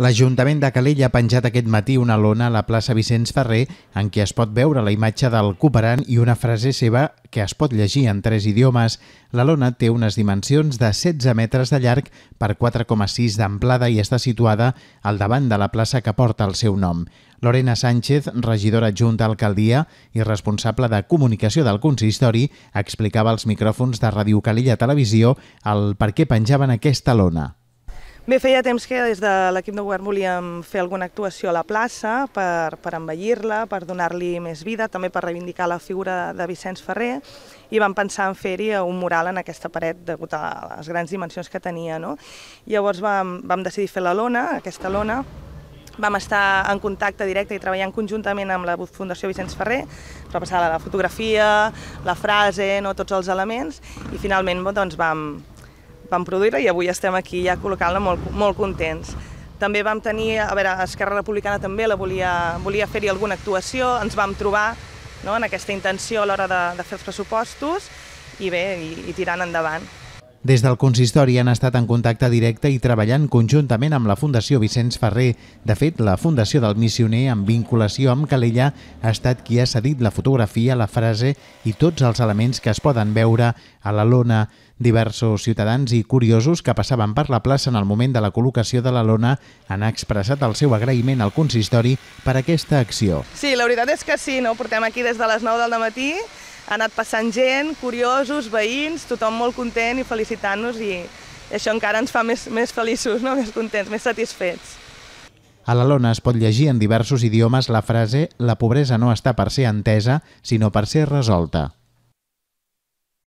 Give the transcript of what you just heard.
L'Ajuntament de Calella ha penjat aquest matí una lona a la plaça Vicenç Ferrer en què es pot veure la imatge del cooperant i una frase seva que es pot llegir en tres idiomes. La lona té unes dimensions de 16 metres de llarg per 4,6 d'amplada i està situada al davant de la plaça que porta el seu nom. Lorena Sánchez, regidora adjunta a Alcaldia i responsable de comunicació del consistori, explicava als micròfons de Radio Calella Televisió el per què penjaven aquesta lona Bé, feia temps que des de l'equip de govern volíem fer alguna actuació a la plaça per, per embellir-la, per donar-li més vida, també per reivindicar la figura de Vicenç Ferrer, i vam pensar en fer-hi un mural en aquesta paret degut a les grans dimensions que tenia. No? Llavors vam, vam decidir fer la lona, aquesta lona, vam estar en contacte directe i treballant conjuntament amb la Fundació Vicenç Ferrer, repassar la fotografia, la frase, no, tots els elements, i finalment doncs, vam, vam produir-la i avui estem aquí ja col·locant-la molt, molt contents. També vam tenir, a veure, Esquerra Republicana també la volia, volia fer-hi alguna actuació, ens vam trobar no, en aquesta intenció a l'hora de, de fer els pressupostos i bé, i, i tirant endavant. Des del consistori han estat en contacte directe i treballant conjuntament amb la Fundació Vicenç Ferrer. De fet, la Fundació del Missioner, en vinculació amb Calella, ha estat qui ha cedit la fotografia, la frase i tots els elements que es poden veure a la lona. Diversos ciutadans i curiosos que passaven per la plaça en el moment de la col·locació de la lona han expressat el seu agraïment al consistori per aquesta acció. Sí, la veritat és que sí, no? portem aquí des de les 9 del matí ha anat passant gent, curiosos, veïns, tothom molt content i felicitant-nos i això encara ens fa més, més feliços, no? més contents, més satisfets. A la lona es pot llegir en diversos idiomes la frase «La pobresa no està per ser entesa, sinó per ser resolta».